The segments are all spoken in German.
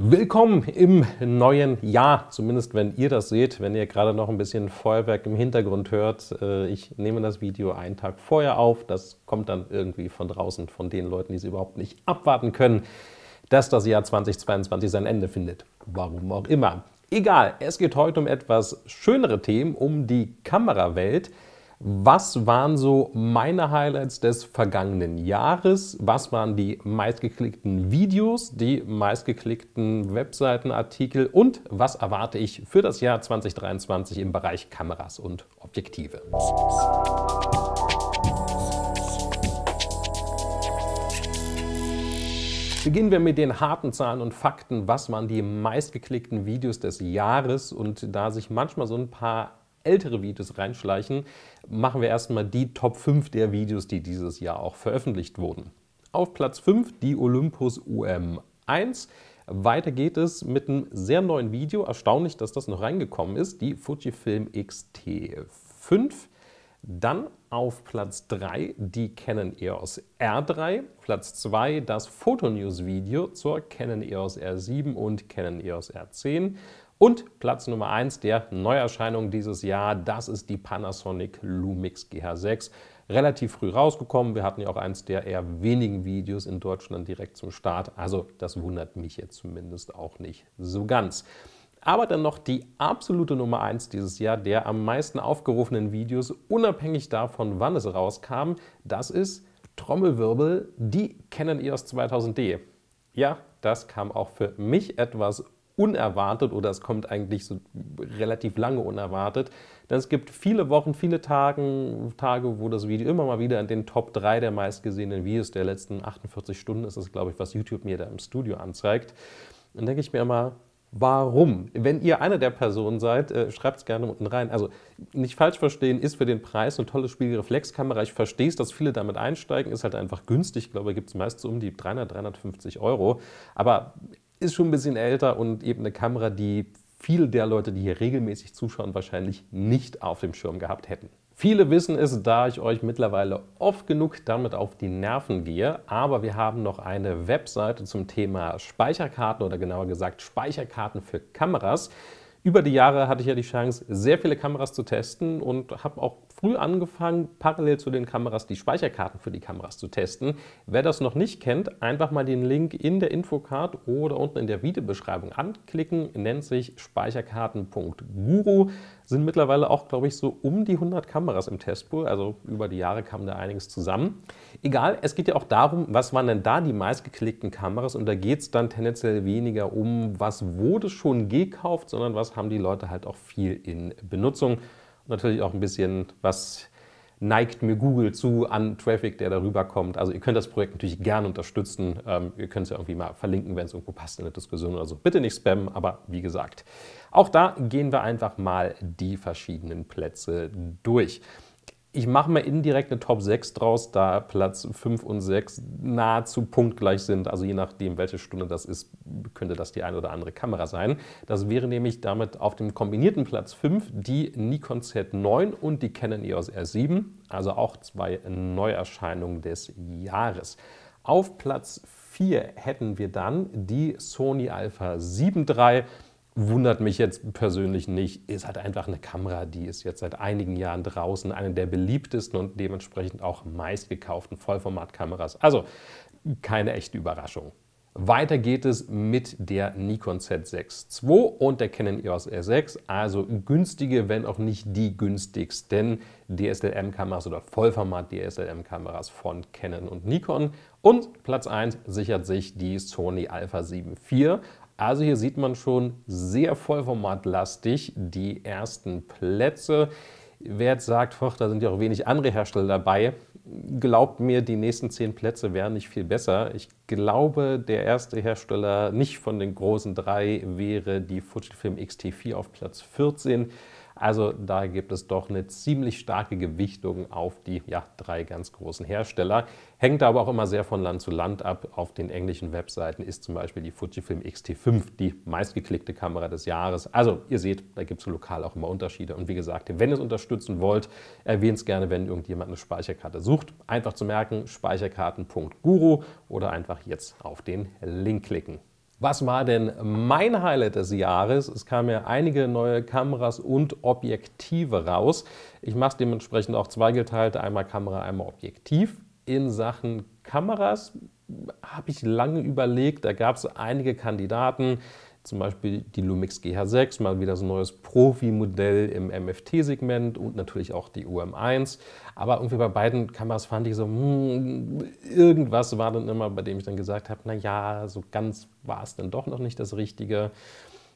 Willkommen im neuen Jahr, zumindest wenn ihr das seht, wenn ihr gerade noch ein bisschen Feuerwerk im Hintergrund hört. Äh, ich nehme das Video einen Tag vorher auf, das kommt dann irgendwie von draußen, von den Leuten, die es überhaupt nicht abwarten können, dass das Jahr 2022 sein Ende findet. Warum auch immer. Egal, es geht heute um etwas schönere Themen, um die Kamerawelt. Was waren so meine Highlights des vergangenen Jahres? Was waren die meistgeklickten Videos, die meistgeklickten Webseitenartikel und was erwarte ich für das Jahr 2023 im Bereich Kameras und Objektive? Beginnen wir mit den harten Zahlen und Fakten. Was waren die meistgeklickten Videos des Jahres? Und da sich manchmal so ein paar ältere Videos reinschleichen, machen wir erstmal die Top 5 der Videos, die dieses Jahr auch veröffentlicht wurden. Auf Platz 5 die Olympus UM1. Weiter geht es mit einem sehr neuen Video. Erstaunlich, dass das noch reingekommen ist. Die Fujifilm XT5. Dann auf Platz 3 die Canon EOS R3. Platz 2 das Photonews-Video zur Canon EOS R7 und Canon EOS R10. Und Platz Nummer 1 der Neuerscheinung dieses Jahr, das ist die Panasonic Lumix GH6. Relativ früh rausgekommen. Wir hatten ja auch eins der eher wenigen Videos in Deutschland direkt zum Start. Also das wundert mich jetzt zumindest auch nicht so ganz. Aber dann noch die absolute Nummer 1 dieses Jahr der am meisten aufgerufenen Videos, unabhängig davon, wann es rauskam. Das ist Trommelwirbel, die kennen ihr aus 2000D. Ja, das kam auch für mich etwas unerwartet oder es kommt eigentlich so relativ lange unerwartet. Denn es gibt viele Wochen, viele Tage, Tage, wo das Video immer mal wieder in den Top 3 der meistgesehenen Videos der letzten 48 Stunden ist, das glaube ich, was YouTube mir da im Studio anzeigt. Dann denke ich mir immer, Warum? Wenn ihr einer der Personen seid, äh, schreibt es gerne unten rein. Also nicht falsch verstehen, ist für den Preis eine tolle Spiegelreflexkamera. Ich verstehe es, dass viele damit einsteigen, ist halt einfach günstig. Ich glaube, gibt es so um die 300, 350 Euro. Aber ist schon ein bisschen älter und eben eine Kamera, die viele der Leute, die hier regelmäßig zuschauen, wahrscheinlich nicht auf dem Schirm gehabt hätten. Viele wissen es, da ich euch mittlerweile oft genug damit auf die Nerven gehe, aber wir haben noch eine Webseite zum Thema Speicherkarten oder genauer gesagt Speicherkarten für Kameras. Über die Jahre hatte ich ja die Chance, sehr viele Kameras zu testen und habe auch früh angefangen, parallel zu den Kameras die Speicherkarten für die Kameras zu testen. Wer das noch nicht kennt, einfach mal den Link in der Infocard oder unten in der Videobeschreibung anklicken. Nennt sich speicherkarten.guru. Sind mittlerweile auch, glaube ich, so um die 100 Kameras im Testpool. Also über die Jahre kam da einiges zusammen. Egal, es geht ja auch darum, was waren denn da die meistgeklickten Kameras. Und da geht es dann tendenziell weniger um, was wurde schon gekauft, sondern was haben die Leute halt auch viel in Benutzung natürlich auch ein bisschen, was neigt mir Google zu an Traffic, der darüber kommt. Also ihr könnt das Projekt natürlich gerne unterstützen. Ähm, ihr könnt es ja irgendwie mal verlinken, wenn es irgendwo passt in der Diskussion oder so. Bitte nicht spammen, aber wie gesagt, auch da gehen wir einfach mal die verschiedenen Plätze durch ich mache mal indirekt eine Top 6 draus, da Platz 5 und 6 nahezu punktgleich sind. Also je nachdem, welche Stunde das ist, könnte das die eine oder andere Kamera sein. Das wäre nämlich damit auf dem kombinierten Platz 5 die Nikon Z9 und die Canon EOS R7, also auch zwei Neuerscheinungen des Jahres. Auf Platz 4 hätten wir dann die Sony Alpha 7 III wundert mich jetzt persönlich nicht, ist halt einfach eine Kamera, die ist jetzt seit einigen Jahren draußen, eine der beliebtesten und dementsprechend auch meistgekauften Vollformatkameras. Also keine echte Überraschung. Weiter geht es mit der Nikon Z6 II und der Canon EOS R6, also günstige, wenn auch nicht die günstigsten DSLM-Kameras oder Vollformat-DSLM-Kameras von Canon und Nikon. Und Platz 1 sichert sich die Sony Alpha 7 IV also hier sieht man schon sehr vollformatlastig die ersten Plätze. Wer jetzt sagt, da sind ja auch wenig andere Hersteller dabei, glaubt mir, die nächsten zehn Plätze wären nicht viel besser. Ich glaube, der erste Hersteller nicht von den großen drei wäre die Fujifilm X-T4 auf Platz 14. Also da gibt es doch eine ziemlich starke Gewichtung auf die ja, drei ganz großen Hersteller. Hängt aber auch immer sehr von Land zu Land ab. Auf den englischen Webseiten ist zum Beispiel die Fujifilm X-T5 die meistgeklickte Kamera des Jahres. Also ihr seht, da gibt es lokal auch immer Unterschiede. Und wie gesagt, wenn ihr es unterstützen wollt, erwähnt es gerne, wenn irgendjemand eine Speicherkarte sucht. Einfach zu merken, speicherkarten.guru oder einfach jetzt auf den Link klicken. Was war denn mein Highlight des Jahres? Es kamen ja einige neue Kameras und Objektive raus. Ich mache es dementsprechend auch zweigeteilt, einmal Kamera, einmal Objektiv. In Sachen Kameras habe ich lange überlegt, da gab es einige Kandidaten. Zum Beispiel die Lumix GH6, mal wieder so ein neues Profi-Modell im MFT-Segment und natürlich auch die UM1. Aber irgendwie bei beiden Kameras fand ich so, hm, irgendwas war dann immer, bei dem ich dann gesagt habe, naja, so ganz war es dann doch noch nicht das Richtige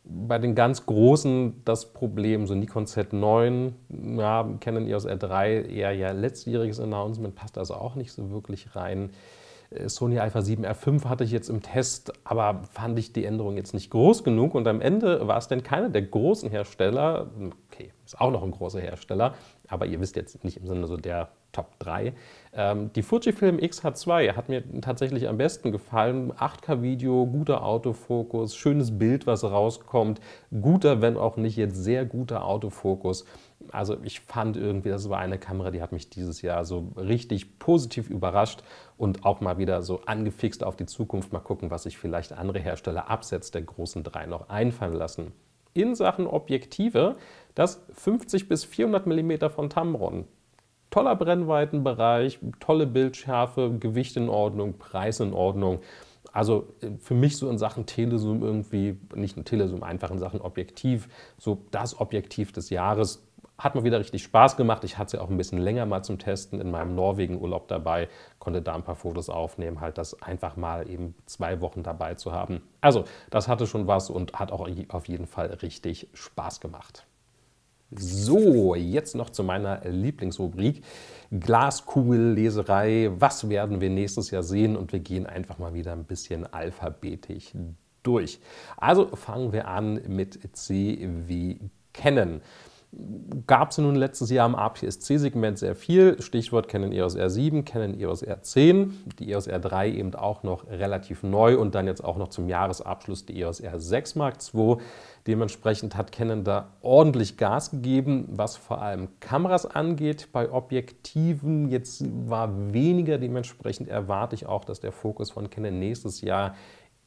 bei den ganz Großen das Problem, so Nikon Z9, ja, Canon EOS R3, eher ja letztjähriges Announcement, passt also auch nicht so wirklich rein. Äh, Sony Alpha 7R5 hatte ich jetzt im Test, aber fand ich die Änderung jetzt nicht groß genug. Und am Ende war es denn keiner der großen Hersteller, okay, ist auch noch ein großer Hersteller, aber ihr wisst jetzt nicht im Sinne so der Top 3. Ähm, die Fujifilm XH2 hat mir tatsächlich am besten gefallen. 8K-Video, guter Autofokus, schönes Bild, was rauskommt, guter, wenn auch nicht jetzt sehr guter Autofokus also ich fand irgendwie, das war eine Kamera, die hat mich dieses Jahr so richtig positiv überrascht und auch mal wieder so angefixt auf die Zukunft. Mal gucken, was sich vielleicht andere Hersteller abseits der großen drei noch einfallen lassen. In Sachen Objektive das 50 bis 400 mm von Tamron. Toller Brennweitenbereich, tolle Bildschärfe, Gewicht in Ordnung, Preis in Ordnung also äh, für mich so in Sachen Telezoom irgendwie, nicht nur Telezoom, einfach in Sachen Objektiv, so das Objektiv des Jahres. Hat mir wieder richtig Spaß gemacht. Ich hatte sie auch ein bisschen länger mal zum Testen in meinem Norwegen-Urlaub dabei, konnte da ein paar Fotos aufnehmen, halt das einfach mal eben zwei Wochen dabei zu haben. Also, das hatte schon was und hat auch auf jeden Fall richtig Spaß gemacht. So, jetzt noch zu meiner Lieblingsrubrik. Glaskugelleserei. Was werden wir nächstes Jahr sehen? Und wir gehen einfach mal wieder ein bisschen alphabetisch durch. Also fangen wir an mit C wie Kennen gab es nun letztes Jahr im APS-C-Segment sehr viel. Stichwort kennen EOS R7, kennen EOS R10, die EOS R3 eben auch noch relativ neu und dann jetzt auch noch zum Jahresabschluss die EOS R6 Mark II. Dementsprechend hat Canon da ordentlich Gas gegeben, was vor allem Kameras angeht. Bei Objektiven jetzt war weniger, dementsprechend erwarte ich auch, dass der Fokus von Canon nächstes Jahr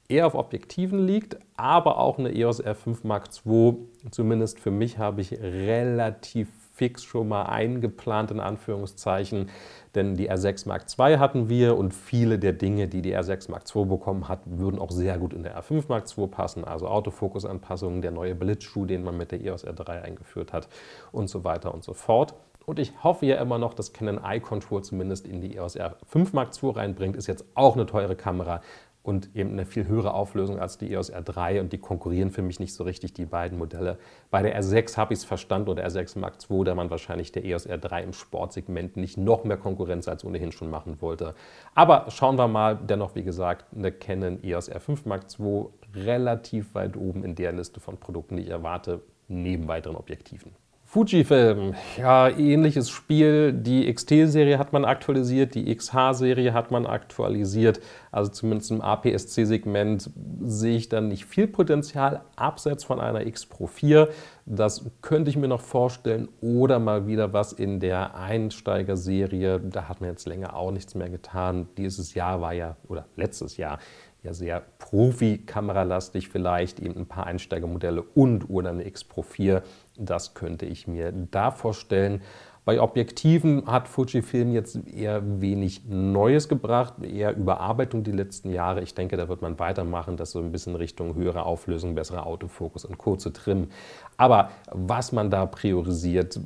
eher auf Objektiven liegt, aber auch eine EOS R5 Mark II, zumindest für mich habe ich relativ fix schon mal eingeplant, in Anführungszeichen, denn die R6 Mark II hatten wir und viele der Dinge, die die R6 Mark II bekommen hat, würden auch sehr gut in der R5 Mark II passen, also Autofokusanpassungen, der neue Blitzschuh, den man mit der EOS R3 eingeführt hat und so weiter und so fort. Und ich hoffe ja immer noch, dass Canon Eye Control zumindest in die EOS R5 Mark II reinbringt. Ist jetzt auch eine teure Kamera, und eben eine viel höhere Auflösung als die EOS R3 und die konkurrieren für mich nicht so richtig, die beiden Modelle. Bei der R6 habe ich es verstanden oder R6 Mark II, da man wahrscheinlich der EOS R3 im Sportsegment nicht noch mehr Konkurrenz als ohnehin schon machen wollte. Aber schauen wir mal, dennoch wie gesagt, eine Canon EOS R5 Mark II relativ weit oben in der Liste von Produkten, die ich erwarte, neben weiteren Objektiven. Fujifilm, ja, ähnliches Spiel. Die XT-Serie hat man aktualisiert, die XH-Serie hat man aktualisiert. Also zumindest im APS-C-Segment sehe ich dann nicht viel Potenzial, abseits von einer X Pro 4. Das könnte ich mir noch vorstellen. Oder mal wieder was in der Einsteiger-Serie. Da hat man jetzt länger auch nichts mehr getan. Dieses Jahr war ja, oder letztes Jahr, ja sehr Profi-kameralastig vielleicht, eben ein paar Einsteigermodelle und oder eine X Pro 4. Das könnte ich mir da vorstellen. Bei Objektiven hat Fujifilm jetzt eher wenig Neues gebracht, eher Überarbeitung die letzten Jahre. Ich denke, da wird man weitermachen, das so ein bisschen Richtung höhere Auflösung, besserer Autofokus und kurze Trim. Aber was man da priorisiert,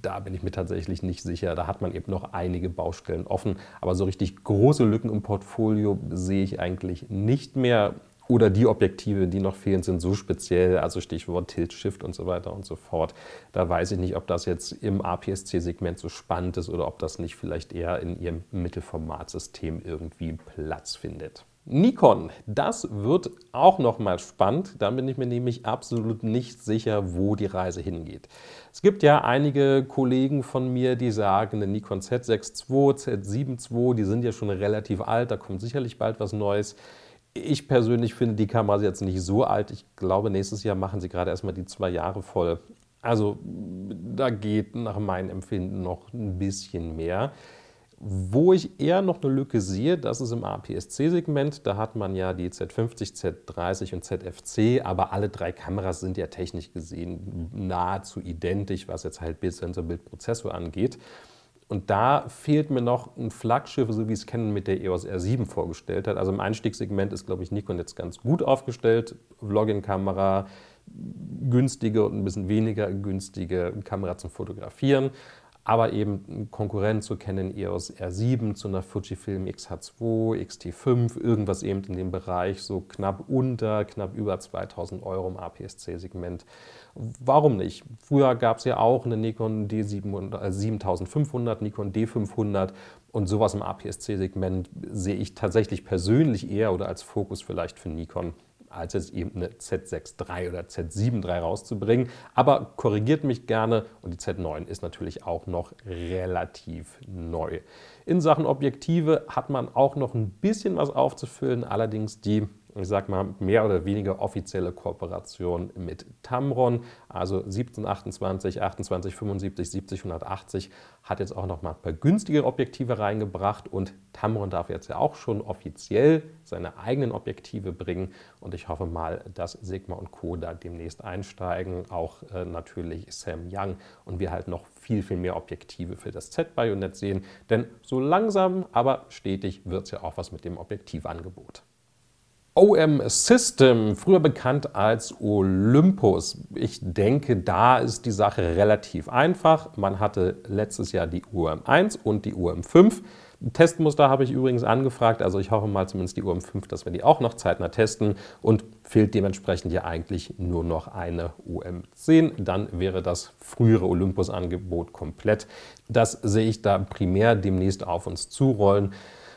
da bin ich mir tatsächlich nicht sicher. Da hat man eben noch einige Baustellen offen. Aber so richtig große Lücken im Portfolio sehe ich eigentlich nicht mehr oder die Objektive, die noch fehlen, sind so speziell, also Stichwort Tilt, Shift und so weiter und so fort. Da weiß ich nicht, ob das jetzt im APS-C-Segment so spannend ist oder ob das nicht vielleicht eher in ihrem Mittelformatsystem irgendwie Platz findet. Nikon, das wird auch nochmal spannend. Da bin ich mir nämlich absolut nicht sicher, wo die Reise hingeht. Es gibt ja einige Kollegen von mir, die sagen, eine Nikon Z6 II, Z7 II, die sind ja schon relativ alt, da kommt sicherlich bald was Neues ich persönlich finde die Kamera jetzt nicht so alt. Ich glaube, nächstes Jahr machen sie gerade erstmal die zwei Jahre voll. Also da geht nach meinem Empfinden noch ein bisschen mehr. Wo ich eher noch eine Lücke sehe, das ist im APS-C-Segment. Da hat man ja die Z50, Z30 und ZFC, aber alle drei Kameras sind ja technisch gesehen nahezu identisch, was jetzt halt Bildsensor, Bildprozessor angeht. Und da fehlt mir noch ein Flaggschiff, so wie es Canon mit der EOS R7 vorgestellt hat. Also im Einstiegssegment ist, glaube ich, Nikon jetzt ganz gut aufgestellt. Vlogging-Kamera, günstige und ein bisschen weniger günstige Kamera zum Fotografieren aber eben einen Konkurrenten zu kennen, EOS R7 zu einer Fujifilm XH2, XT5, irgendwas eben in dem Bereich, so knapp unter, knapp über 2000 Euro im APS-C-Segment. Warum nicht? Früher gab es ja auch eine Nikon d 7500, äh, Nikon D500 und sowas im APS-C-Segment sehe ich tatsächlich persönlich eher oder als Fokus vielleicht für Nikon als jetzt eben eine Z63 oder Z73 rauszubringen. Aber korrigiert mich gerne und die Z9 ist natürlich auch noch relativ neu. In Sachen Objektive hat man auch noch ein bisschen was aufzufüllen, allerdings die ich sag mal, mehr oder weniger offizielle Kooperation mit Tamron. Also 1728, 28, 75, 70, 180 hat jetzt auch nochmal ein paar günstige Objektive reingebracht und Tamron darf jetzt ja auch schon offiziell seine eigenen Objektive bringen und ich hoffe mal, dass Sigma und Co. da demnächst einsteigen, auch äh, natürlich Sam Young und wir halt noch viel, viel mehr Objektive für das Z-Bajonett sehen, denn so langsam, aber stetig wird es ja auch was mit dem Objektivangebot. OM System, früher bekannt als Olympus. Ich denke, da ist die Sache relativ einfach. Man hatte letztes Jahr die UM1 und die UM5. Testmuster habe ich übrigens angefragt, also ich hoffe mal zumindest die UM5, dass wir die auch noch zeitnah testen und fehlt dementsprechend ja eigentlich nur noch eine UM10, dann wäre das frühere Olympus-Angebot komplett. Das sehe ich da primär demnächst auf uns zurollen.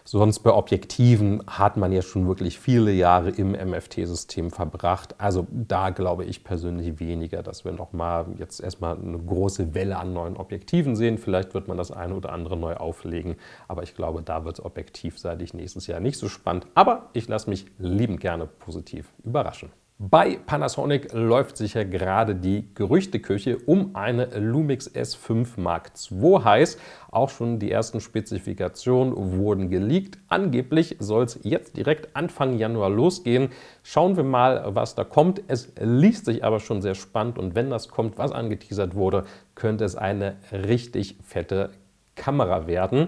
Sonst bei Objektiven hat man ja schon wirklich viele Jahre im MFT-System verbracht. Also da glaube ich persönlich weniger, dass wir nochmal jetzt erstmal eine große Welle an neuen Objektiven sehen. Vielleicht wird man das eine oder andere neu auflegen, aber ich glaube, da wird es objektivseitig nächstes Jahr nicht so spannend. Aber ich lasse mich liebend gerne positiv überraschen. Bei Panasonic läuft sicher gerade die Gerüchteküche um eine Lumix S5 Mark II heiß. Auch schon die ersten Spezifikationen wurden geleakt. Angeblich soll es jetzt direkt Anfang Januar losgehen. Schauen wir mal, was da kommt. Es liest sich aber schon sehr spannend und wenn das kommt, was angeteasert wurde, könnte es eine richtig fette Kamera werden.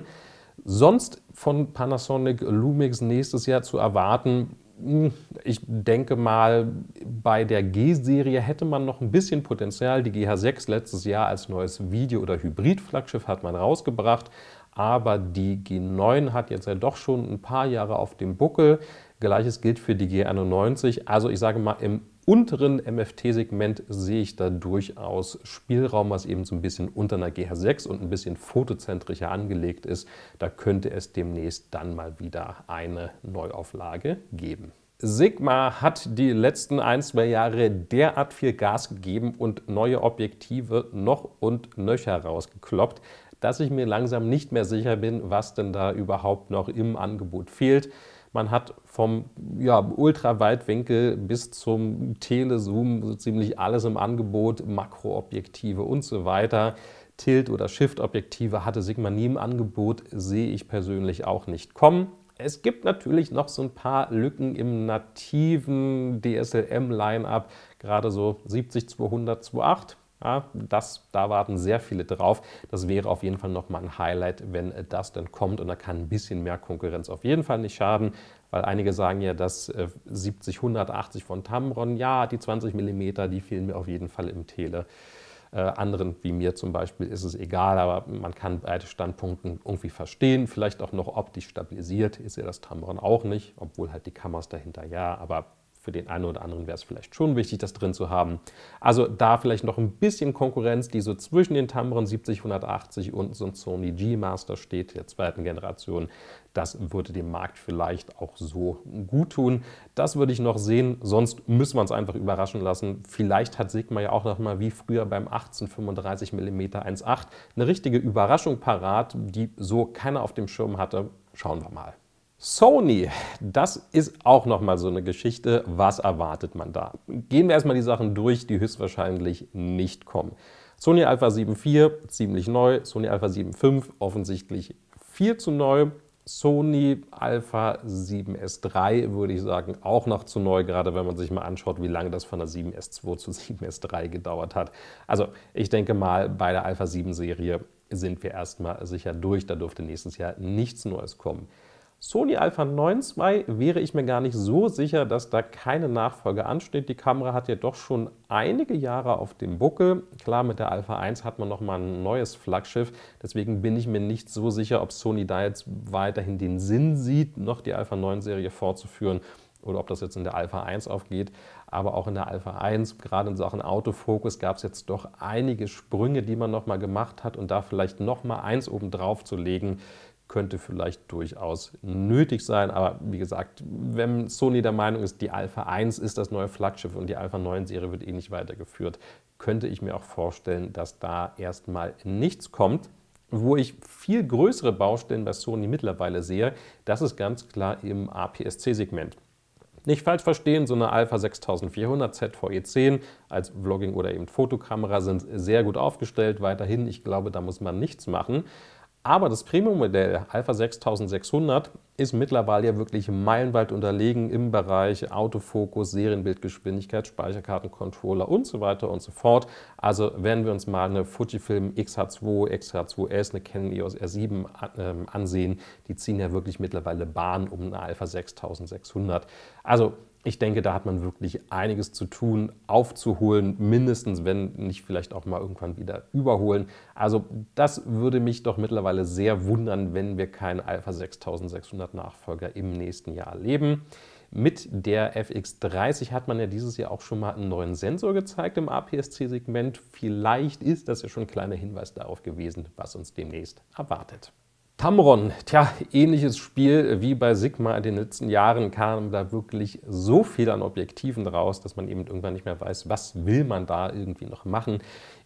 Sonst von Panasonic Lumix nächstes Jahr zu erwarten, ich denke mal, bei der G-Serie hätte man noch ein bisschen Potenzial. Die GH6 letztes Jahr als neues Video- oder Hybrid-Flaggschiff hat man rausgebracht. Aber die G9 hat jetzt ja doch schon ein paar Jahre auf dem Buckel. Gleiches gilt für die G91. Also ich sage mal, im unteren MFT-Segment sehe ich da durchaus Spielraum, was eben so ein bisschen unter einer GH6 und ein bisschen fotozentrischer angelegt ist. Da könnte es demnächst dann mal wieder eine Neuauflage geben. Sigma hat die letzten ein, zwei Jahre derart viel Gas gegeben und neue Objektive noch und nöcher rausgekloppt, dass ich mir langsam nicht mehr sicher bin, was denn da überhaupt noch im Angebot fehlt. Man hat vom ja, Ultraweitwinkel bis zum Telezoom so ziemlich alles im Angebot, Makroobjektive und so weiter. Tilt- oder Shift-Objektive hatte Sigma nie im Angebot, sehe ich persönlich auch nicht kommen. Es gibt natürlich noch so ein paar Lücken im nativen DSLM-Line-Up, gerade so 70, 200, 28. Ja, das, da warten sehr viele drauf. Das wäre auf jeden Fall nochmal ein Highlight, wenn äh, das dann kommt. Und da kann ein bisschen mehr Konkurrenz auf jeden Fall nicht schaden, weil einige sagen ja, dass 70, äh, 180 von Tamron, ja, die 20 mm, die fehlen mir auf jeden Fall im Tele. Äh, anderen wie mir zum Beispiel ist es egal, aber man kann beide Standpunkte irgendwie verstehen. Vielleicht auch noch optisch stabilisiert ist ja das Tamron auch nicht, obwohl halt die Kameras dahinter ja, aber für den einen oder anderen wäre es vielleicht schon wichtig, das drin zu haben. Also da vielleicht noch ein bisschen Konkurrenz, die so zwischen den Tamron 70, 180 und so ein Sony G Master steht, der zweiten Generation. Das würde dem Markt vielleicht auch so gut tun. Das würde ich noch sehen, sonst müssen wir uns einfach überraschen lassen. Vielleicht hat Sigma ja auch nochmal wie früher beim 1835 mm 1.8 eine richtige Überraschung parat, die so keiner auf dem Schirm hatte. Schauen wir mal. Sony, das ist auch nochmal so eine Geschichte. Was erwartet man da? Gehen wir erstmal die Sachen durch, die höchstwahrscheinlich nicht kommen. Sony Alpha 7.4, ziemlich neu. Sony Alpha 7.5, offensichtlich viel zu neu. Sony Alpha 7S3 würde ich sagen, auch noch zu neu, gerade wenn man sich mal anschaut, wie lange das von der 7S2 zu 7S3 gedauert hat. Also ich denke mal, bei der Alpha 7 Serie sind wir erstmal sicher durch. Da dürfte nächstes Jahr nichts Neues kommen. Sony Alpha 9 II wäre ich mir gar nicht so sicher, dass da keine Nachfolge ansteht. Die Kamera hat ja doch schon einige Jahre auf dem Buckel. Klar, mit der Alpha 1 hat man nochmal ein neues Flaggschiff. Deswegen bin ich mir nicht so sicher, ob Sony da jetzt weiterhin den Sinn sieht, noch die Alpha 9 Serie fortzuführen oder ob das jetzt in der Alpha 1 aufgeht. Aber auch in der Alpha 1, gerade in Sachen Autofokus, gab es jetzt doch einige Sprünge, die man nochmal gemacht hat und da vielleicht nochmal eins oben drauf zu legen, könnte vielleicht durchaus nötig sein. Aber wie gesagt, wenn Sony der Meinung ist, die Alpha 1 ist das neue Flaggschiff und die Alpha 9 Serie wird eh nicht weitergeführt, könnte ich mir auch vorstellen, dass da erstmal nichts kommt. Wo ich viel größere Baustellen bei Sony mittlerweile sehe, das ist ganz klar im APS-C-Segment. Nicht falsch verstehen, so eine Alpha 6400 ZVE10 als Vlogging- oder eben Fotokamera sind sehr gut aufgestellt weiterhin. Ich glaube, da muss man nichts machen. Aber das Premium-Modell Alpha 6600 ist mittlerweile ja wirklich meilenweit unterlegen im Bereich Autofokus, Serienbildgeschwindigkeit, Speicherkartencontroller und so weiter und so fort. Also werden wir uns mal eine Fujifilm XH2, XH2S, eine Canon EOS R7 ähm, ansehen. Die ziehen ja wirklich mittlerweile Bahn um eine Alpha 6600. Also ich denke, da hat man wirklich einiges zu tun, aufzuholen, mindestens, wenn nicht vielleicht auch mal irgendwann wieder überholen. Also das würde mich doch mittlerweile sehr wundern, wenn wir keinen Alpha 6600 Nachfolger im nächsten Jahr erleben. Mit der FX30 hat man ja dieses Jahr auch schon mal einen neuen Sensor gezeigt im APS-C-Segment. Vielleicht ist das ja schon ein kleiner Hinweis darauf gewesen, was uns demnächst erwartet. Tamron, tja, ähnliches Spiel wie bei Sigma in den letzten Jahren kam da wirklich so viel an Objektiven raus, dass man eben irgendwann nicht mehr weiß, was will man da irgendwie noch machen.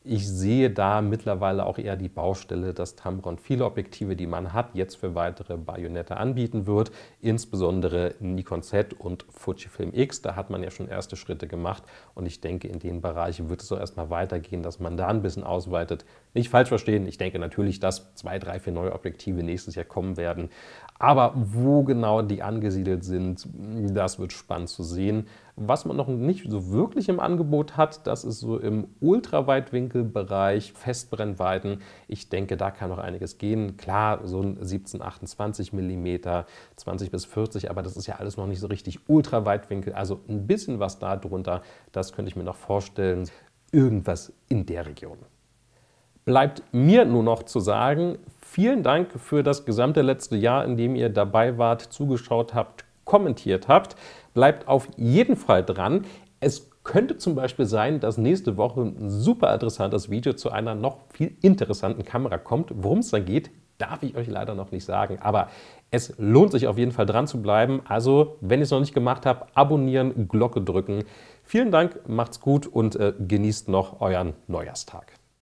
Ich sehe da mittlerweile auch eher die Baustelle, dass Tamron viele Objektive, die man hat, jetzt für weitere Bajonette anbieten wird, insbesondere Nikon Z und Fujifilm X. Da hat man ja schon erste Schritte gemacht und ich denke, in den Bereichen wird es so erstmal weitergehen, dass man da ein bisschen ausweitet. Nicht falsch verstehen, ich denke natürlich, dass zwei, drei, vier neue Objektive nächstes Jahr kommen werden. Aber wo genau die angesiedelt sind, das wird spannend zu sehen. Was man noch nicht so wirklich im Angebot hat, das ist so im Ultraweitwinkelbereich, Festbrennweiten. Ich denke, da kann noch einiges gehen. Klar, so ein 17, 28 mm, 20 bis 40, aber das ist ja alles noch nicht so richtig Ultraweitwinkel. Also ein bisschen was da drunter, das könnte ich mir noch vorstellen. Irgendwas in der Region. Bleibt mir nur noch zu sagen, Vielen Dank für das gesamte letzte Jahr, in dem ihr dabei wart, zugeschaut habt, kommentiert habt. Bleibt auf jeden Fall dran. Es könnte zum Beispiel sein, dass nächste Woche ein super interessantes Video zu einer noch viel interessanten Kamera kommt. Worum es da geht, darf ich euch leider noch nicht sagen, aber es lohnt sich auf jeden Fall dran zu bleiben. Also, wenn ihr es noch nicht gemacht habt, abonnieren, Glocke drücken. Vielen Dank, macht's gut und äh, genießt noch euren Neujahrstag.